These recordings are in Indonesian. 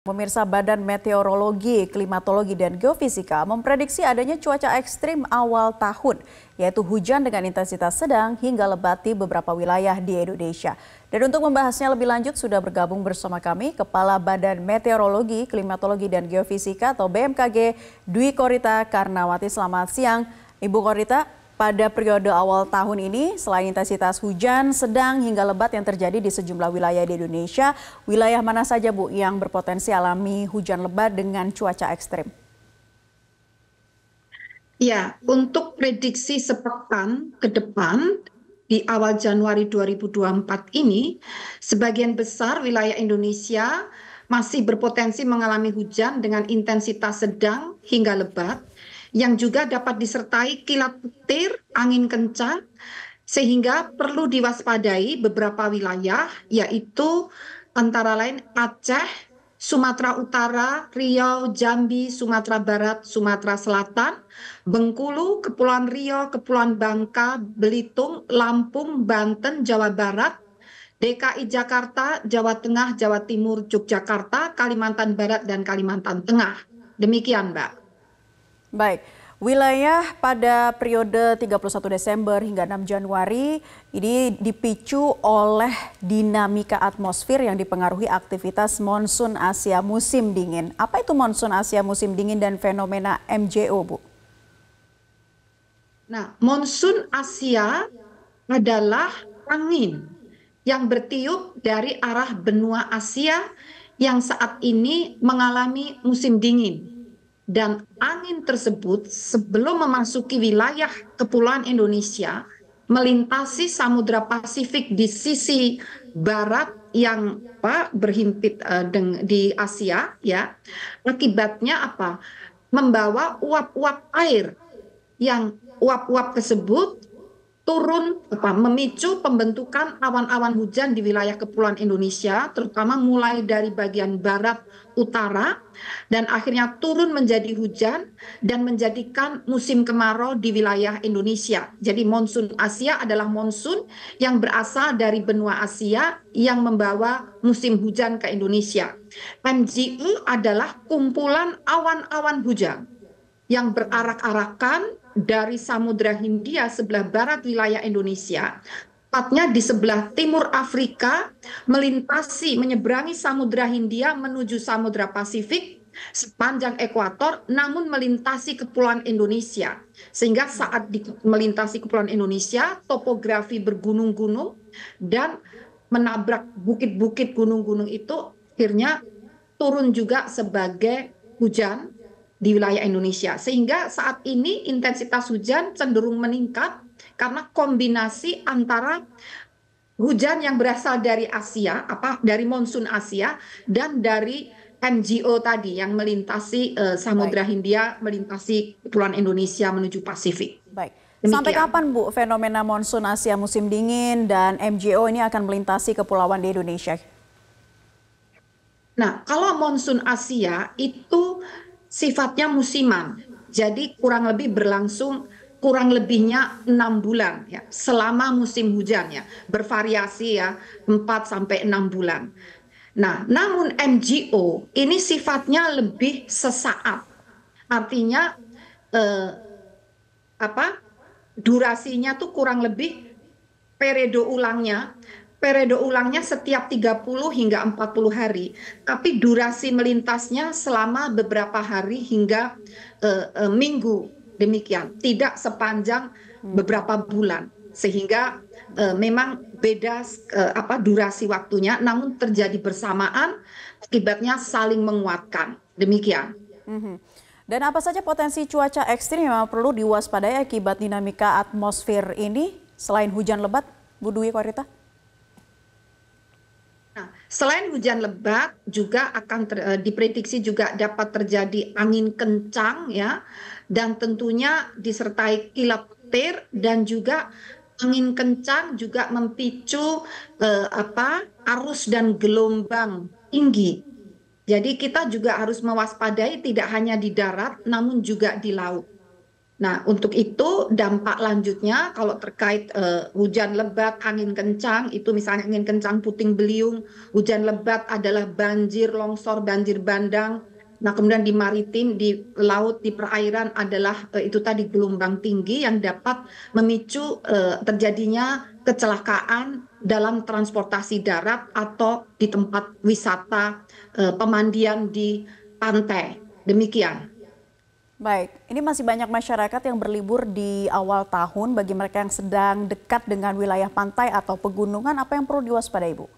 Pemirsa Badan Meteorologi, Klimatologi, dan Geofisika memprediksi adanya cuaca ekstrim awal tahun, yaitu hujan dengan intensitas sedang hingga lebat di beberapa wilayah di Indonesia. Dan untuk membahasnya lebih lanjut sudah bergabung bersama kami Kepala Badan Meteorologi, Klimatologi, dan Geofisika atau BMKG Dwi Korita Karnawati. Selamat siang, Ibu Korita. Pada periode awal tahun ini, selain intensitas hujan sedang hingga lebat yang terjadi di sejumlah wilayah di Indonesia, wilayah mana saja Bu yang berpotensi alami hujan lebat dengan cuaca ekstrim? Ya, untuk prediksi sepekan ke depan di awal Januari 2024 ini, sebagian besar wilayah Indonesia masih berpotensi mengalami hujan dengan intensitas sedang hingga lebat yang juga dapat disertai kilat petir, angin kencang, sehingga perlu diwaspadai beberapa wilayah, yaitu antara lain Aceh, Sumatera Utara, Riau, Jambi, Sumatera Barat, Sumatera Selatan, Bengkulu, Kepulauan Riau, Kepulauan Bangka, Belitung, Lampung, Banten, Jawa Barat, DKI Jakarta, Jawa Tengah, Jawa Timur, Yogyakarta, Kalimantan Barat, dan Kalimantan Tengah. Demikian, Mbak. Baik. Wilayah pada periode 31 Desember hingga 6 Januari ini dipicu oleh dinamika atmosfer yang dipengaruhi aktivitas monsun Asia musim dingin. Apa itu monsun Asia musim dingin dan fenomena MJO, Bu? Nah, monsun Asia adalah angin yang bertiup dari arah benua Asia yang saat ini mengalami musim dingin dan angin tersebut sebelum memasuki wilayah kepulauan Indonesia melintasi Samudra Pasifik di sisi barat yang apa berhimpit uh, deng, di Asia ya. Akibatnya apa? Membawa uap-uap air yang uap-uap tersebut turun apa, memicu pembentukan awan-awan hujan di wilayah kepulauan Indonesia, terutama mulai dari bagian barat utara, dan akhirnya turun menjadi hujan dan menjadikan musim kemarau di wilayah Indonesia. Jadi monsun Asia adalah monsun yang berasal dari benua Asia yang membawa musim hujan ke Indonesia. MGU adalah kumpulan awan-awan hujan yang berarak-arakan dari Samudra Hindia sebelah barat wilayah Indonesia, tepatnya di sebelah timur Afrika, melintasi menyeberangi Samudra Hindia menuju Samudra Pasifik sepanjang ekuator namun melintasi kepulauan Indonesia. Sehingga saat di, melintasi kepulauan Indonesia, topografi bergunung-gunung dan menabrak bukit-bukit gunung-gunung itu akhirnya turun juga sebagai hujan di wilayah Indonesia. Sehingga saat ini intensitas hujan cenderung meningkat karena kombinasi antara hujan yang berasal dari Asia, apa dari monsun Asia dan dari NGO tadi yang melintasi uh, Samudra Hindia, melintasi Kepulauan Indonesia menuju Pasifik. Baik. Demikian. Sampai kapan Bu fenomena monsun Asia musim dingin dan MGO ini akan melintasi kepulauan di Indonesia? Nah, kalau monsun Asia itu sifatnya musiman. Jadi kurang lebih berlangsung kurang lebihnya enam bulan ya selama musim hujan ya bervariasi ya 4 sampai enam bulan. Nah, namun MGO ini sifatnya lebih sesaat. Artinya eh, apa? durasinya tuh kurang lebih periode ulangnya periode ulangnya setiap 30 hingga 40 hari, tapi durasi melintasnya selama beberapa hari hingga uh, uh, minggu demikian, tidak sepanjang hmm. beberapa bulan sehingga uh, memang beda uh, apa durasi waktunya, namun terjadi bersamaan, akibatnya saling menguatkan demikian. Mm -hmm. Dan apa saja potensi cuaca ekstrim yang perlu diwaspadai akibat dinamika atmosfer ini selain hujan lebat, Bu Dwi Korita? nah selain hujan lebat juga akan eh, diprediksi juga dapat terjadi angin kencang ya dan tentunya disertai kilat petir dan juga angin kencang juga memicu eh, apa arus dan gelombang tinggi. Jadi kita juga harus mewaspadai tidak hanya di darat namun juga di laut nah untuk itu dampak lanjutnya kalau terkait eh, hujan lebat angin kencang itu misalnya angin kencang puting beliung hujan lebat adalah banjir longsor banjir bandang Nah, kemudian di maritim, di laut, di perairan adalah uh, itu tadi gelombang tinggi yang dapat memicu uh, terjadinya kecelakaan dalam transportasi darat atau di tempat wisata uh, pemandian di pantai. Demikian. Baik, ini masih banyak masyarakat yang berlibur di awal tahun. Bagi mereka yang sedang dekat dengan wilayah pantai atau pegunungan, apa yang perlu diwaspadai, Bu?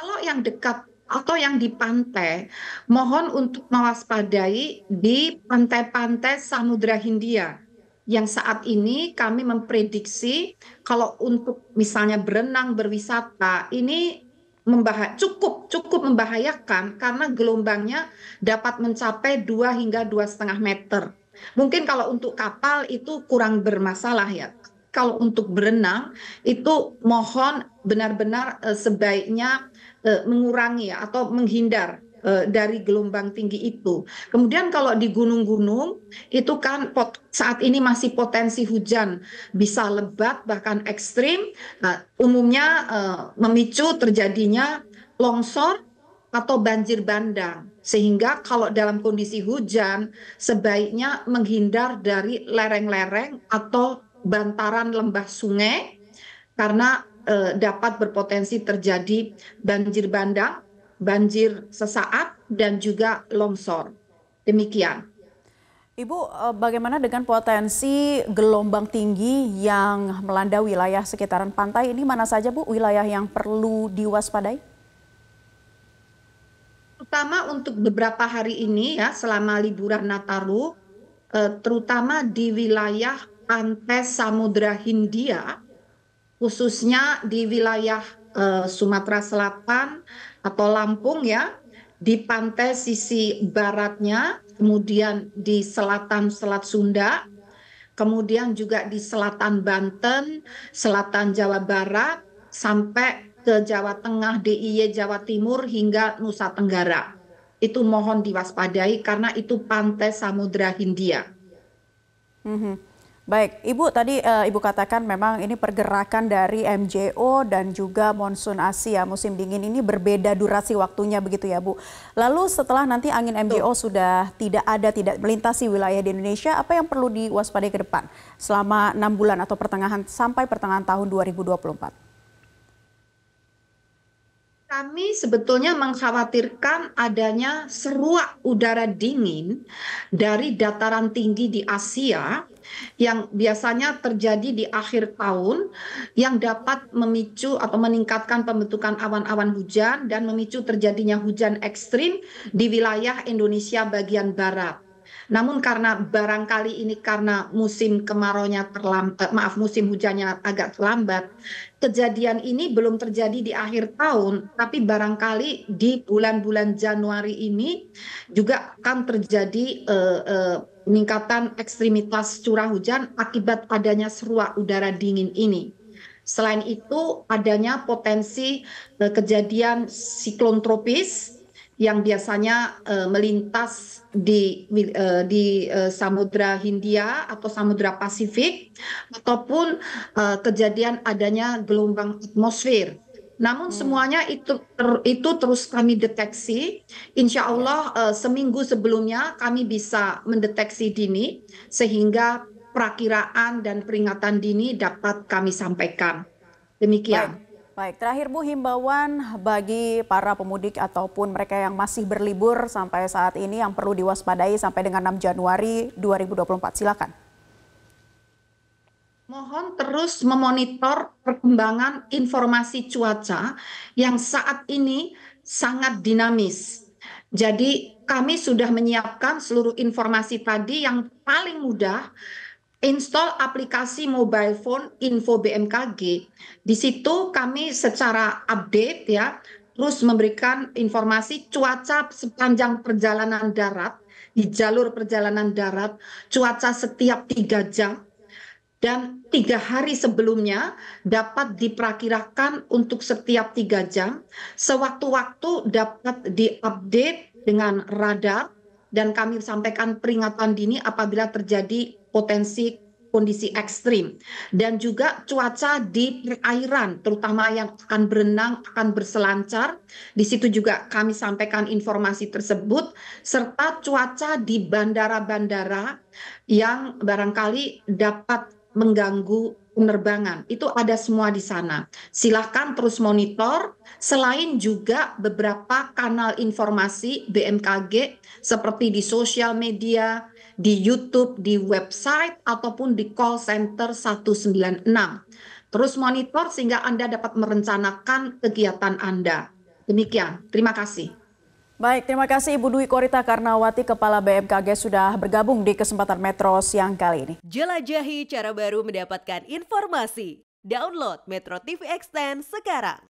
Kalau yang dekat atau yang di pantai, mohon untuk mewaspadai di pantai-pantai Samudra Hindia yang saat ini kami memprediksi kalau untuk misalnya berenang berwisata ini membahay- cukup cukup membahayakan karena gelombangnya dapat mencapai 2 hingga dua setengah meter. Mungkin kalau untuk kapal itu kurang bermasalah ya. Kalau untuk berenang itu mohon benar-benar eh, sebaiknya eh, mengurangi ya atau menghindar Eh, dari gelombang tinggi itu. Kemudian kalau di gunung-gunung itu kan pot, saat ini masih potensi hujan bisa lebat bahkan ekstrim, nah, umumnya uh, memicu terjadinya longsor atau banjir bandang. Sehingga kalau dalam kondisi hujan sebaiknya menghindar dari lereng-lereng atau bantaran lembah sungai karena eh, dapat berpotensi terjadi banjir bandang banjir sesaat dan juga longsor. Demikian. Ibu, eh, bagaimana dengan potensi gelombang tinggi yang melanda wilayah sekitaran pantai? Ini mana saja, Bu, wilayah yang perlu diwaspadai? Terutama untuk beberapa hari ini ya, selama liburan Nataru, eh, terutama di wilayah pantai Samudra Hindia, khususnya di wilayah eh, Sumatera Selatan, atau Lampung ya di pantai sisi baratnya, kemudian di selatan Selat Sunda, kemudian juga di selatan Banten, selatan Jawa Barat, sampai ke Jawa Tengah, DIY Jawa Timur hingga Nusa Tenggara. Itu mohon diwaspadai karena itu pantai Samudra Hindia. Mm -hmm. Baik, Ibu tadi uh, Ibu katakan memang ini pergerakan dari MJO dan juga monsun Asia musim dingin ini berbeda durasi waktunya begitu ya, Bu. Lalu setelah nanti angin MJO Tuh. sudah tidak ada tidak melintasi wilayah di Indonesia, apa yang perlu diwaspadai ke depan selama enam bulan atau pertengahan sampai pertengahan tahun 2024? Kami sebetulnya mengkhawatirkan adanya seruak udara dingin dari dataran tinggi di Asia yang biasanya terjadi di akhir tahun yang dapat memicu atau meningkatkan pembentukan awan-awan hujan dan memicu terjadinya hujan ekstrim di wilayah Indonesia bagian barat. Namun karena barangkali ini karena musim kemaraunya terlambat, eh, maaf musim hujannya agak terlambat, kejadian ini belum terjadi di akhir tahun, tapi barangkali di bulan-bulan Januari ini juga akan terjadi uh, uh, peningkatan ekstremitas curah hujan akibat adanya seruak udara dingin ini. Selain itu, adanya potensi kejadian siklon tropis yang biasanya uh, melintas di uh, di uh, Samudra Hindia atau Samudra Pasifik ataupun uh, kejadian adanya gelombang atmosfer. Namun hmm. semuanya itu ter, itu terus kami deteksi. Insya ya. Allah uh, seminggu sebelumnya kami bisa mendeteksi dini sehingga perakiraan dan peringatan dini dapat kami sampaikan. Demikian. Baik. Baik, terakhir Bu himbauan bagi para pemudik ataupun mereka yang masih berlibur sampai saat ini yang perlu diwaspadai sampai dengan 6 Januari 2024. Silakan. Mohon terus memonitor perkembangan informasi cuaca yang saat ini sangat dinamis. Jadi kami sudah menyiapkan seluruh informasi tadi yang paling mudah install aplikasi mobile phone info BMKG. Di situ kami secara update ya, terus memberikan informasi cuaca sepanjang perjalanan darat, di jalur perjalanan darat, cuaca setiap tiga jam, dan tiga hari sebelumnya dapat diperkirakan untuk setiap tiga jam, sewaktu-waktu dapat diupdate dengan radar, dan kami sampaikan peringatan dini apabila terjadi potensi kondisi ekstrim dan juga cuaca di perairan terutama yang akan berenang akan berselancar di situ juga kami sampaikan informasi tersebut serta cuaca di bandara-bandara yang barangkali dapat mengganggu penerbangan itu ada semua di sana silahkan terus monitor selain juga beberapa kanal informasi BMKG seperti di sosial media di YouTube, di website, ataupun di call center 196. Terus monitor sehingga Anda dapat merencanakan kegiatan Anda. Demikian, terima kasih. Baik, terima kasih Ibu Dwi Korita Karnawati, Kepala BMKG sudah bergabung di kesempatan Metro siang kali ini. Jelajahi cara baru mendapatkan informasi. Download Metro TV Extend sekarang.